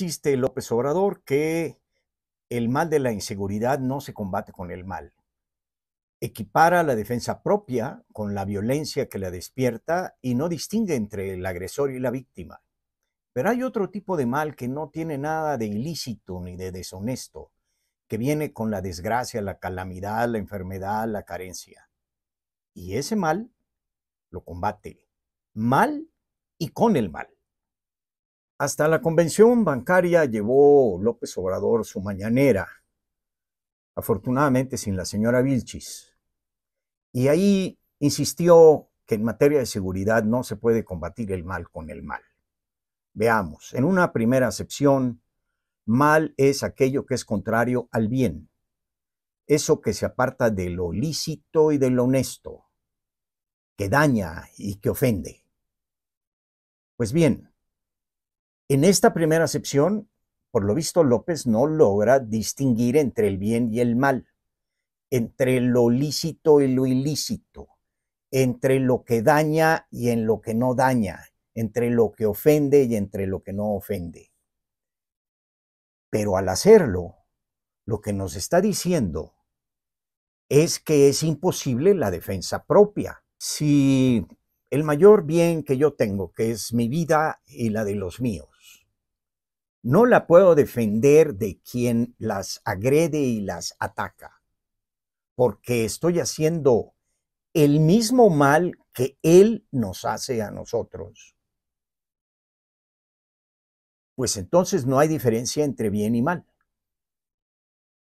insiste López Obrador que el mal de la inseguridad no se combate con el mal. Equipara la defensa propia con la violencia que la despierta y no distingue entre el agresor y la víctima. Pero hay otro tipo de mal que no tiene nada de ilícito ni de deshonesto, que viene con la desgracia, la calamidad, la enfermedad, la carencia. Y ese mal lo combate mal y con el mal. Hasta la convención bancaria llevó López Obrador su mañanera, afortunadamente sin la señora Vilchis. Y ahí insistió que en materia de seguridad no se puede combatir el mal con el mal. Veamos, en una primera acepción, mal es aquello que es contrario al bien, eso que se aparta de lo lícito y de lo honesto, que daña y que ofende. Pues bien, en esta primera acepción, por lo visto, López no logra distinguir entre el bien y el mal, entre lo lícito y lo ilícito, entre lo que daña y en lo que no daña, entre lo que ofende y entre lo que no ofende. Pero al hacerlo, lo que nos está diciendo es que es imposible la defensa propia. Si el mayor bien que yo tengo, que es mi vida y la de los míos, no la puedo defender de quien las agrede y las ataca, porque estoy haciendo el mismo mal que Él nos hace a nosotros. Pues entonces no hay diferencia entre bien y mal.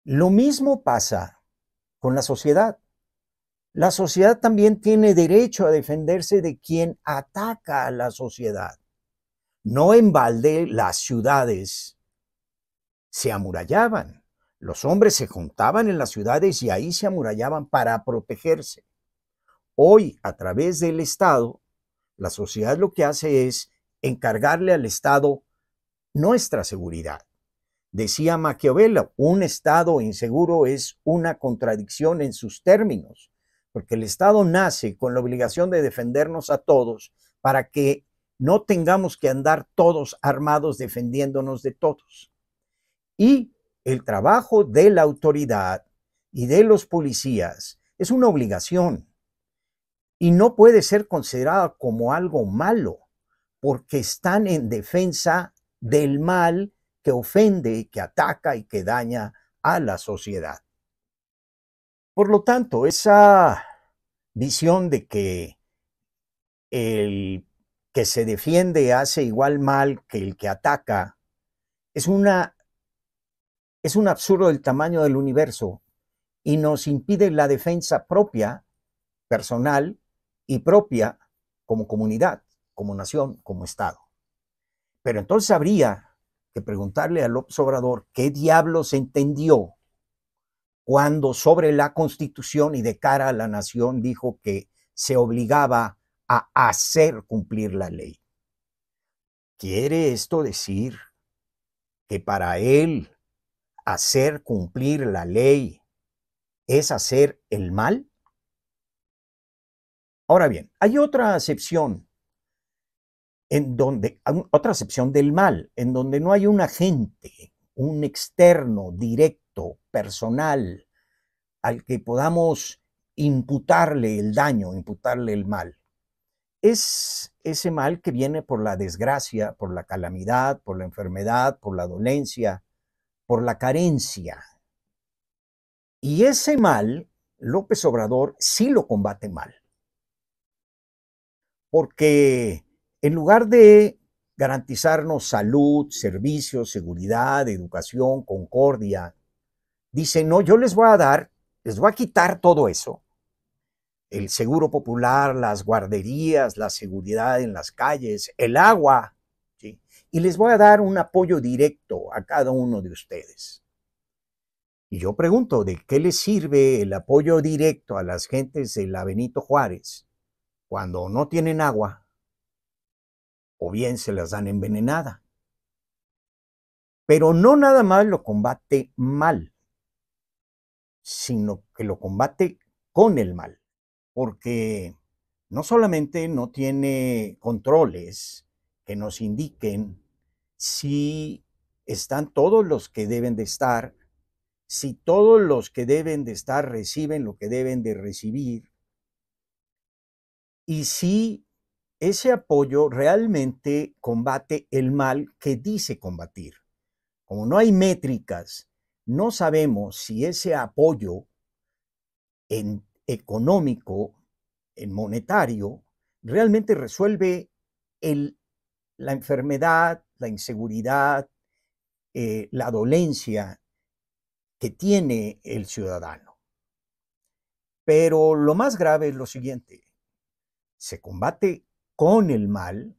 Lo mismo pasa con la sociedad. La sociedad también tiene derecho a defenderse de quien ataca a la sociedad. No en balde las ciudades se amurallaban. Los hombres se juntaban en las ciudades y ahí se amurallaban para protegerse. Hoy, a través del Estado, la sociedad lo que hace es encargarle al Estado nuestra seguridad. Decía Maquiavelo, un Estado inseguro es una contradicción en sus términos, porque el Estado nace con la obligación de defendernos a todos para que no tengamos que andar todos armados defendiéndonos de todos. Y el trabajo de la autoridad y de los policías es una obligación y no puede ser considerada como algo malo porque están en defensa del mal que ofende, que ataca y que daña a la sociedad. Por lo tanto, esa visión de que el que se defiende hace igual mal que el que ataca, es, una, es un absurdo del tamaño del universo y nos impide la defensa propia, personal y propia como comunidad, como nación, como Estado. Pero entonces habría que preguntarle al observador Obrador qué diablos entendió cuando sobre la Constitución y de cara a la nación dijo que se obligaba a hacer cumplir la ley. ¿Quiere esto decir que para él hacer cumplir la ley es hacer el mal? Ahora bien, hay otra acepción en donde otra acepción del mal, en donde no hay un agente, un externo directo, personal al que podamos imputarle el daño, imputarle el mal es ese mal que viene por la desgracia, por la calamidad, por la enfermedad, por la dolencia, por la carencia. Y ese mal, López Obrador sí lo combate mal. Porque en lugar de garantizarnos salud, servicios, seguridad, educación, concordia, dice, no, yo les voy a dar, les voy a quitar todo eso el seguro popular, las guarderías, la seguridad en las calles, el agua. Y les voy a dar un apoyo directo a cada uno de ustedes. Y yo pregunto, ¿de qué les sirve el apoyo directo a las gentes de la Benito Juárez cuando no tienen agua o bien se las dan envenenada? Pero no nada más lo combate mal, sino que lo combate con el mal porque no solamente no tiene controles que nos indiquen si están todos los que deben de estar, si todos los que deben de estar reciben lo que deben de recibir, y si ese apoyo realmente combate el mal que dice combatir. Como no hay métricas, no sabemos si ese apoyo en económico, en monetario, realmente resuelve la enfermedad, la inseguridad, eh, la dolencia que tiene el ciudadano. Pero lo más grave es lo siguiente, se combate con el mal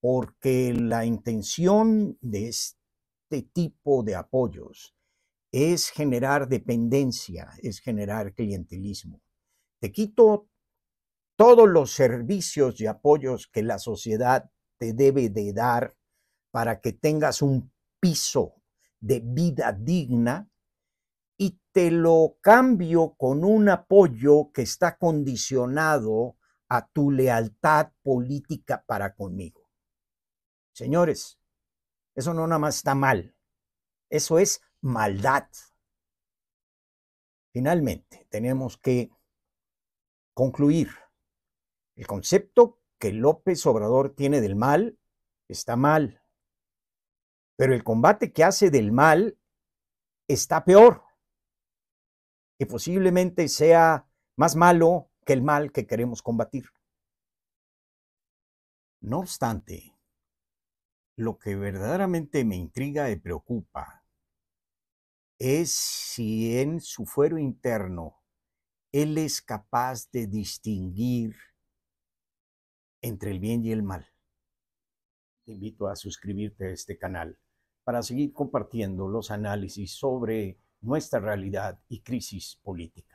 porque la intención de este tipo de apoyos es generar dependencia, es generar clientelismo. Te quito todos los servicios y apoyos que la sociedad te debe de dar para que tengas un piso de vida digna y te lo cambio con un apoyo que está condicionado a tu lealtad política para conmigo. Señores, eso no nada más está mal, eso es maldad. Finalmente, tenemos que concluir. El concepto que López Obrador tiene del mal está mal, pero el combate que hace del mal está peor, Y posiblemente sea más malo que el mal que queremos combatir. No obstante, lo que verdaderamente me intriga y preocupa es si en su fuero interno él es capaz de distinguir entre el bien y el mal. Te invito a suscribirte a este canal para seguir compartiendo los análisis sobre nuestra realidad y crisis política.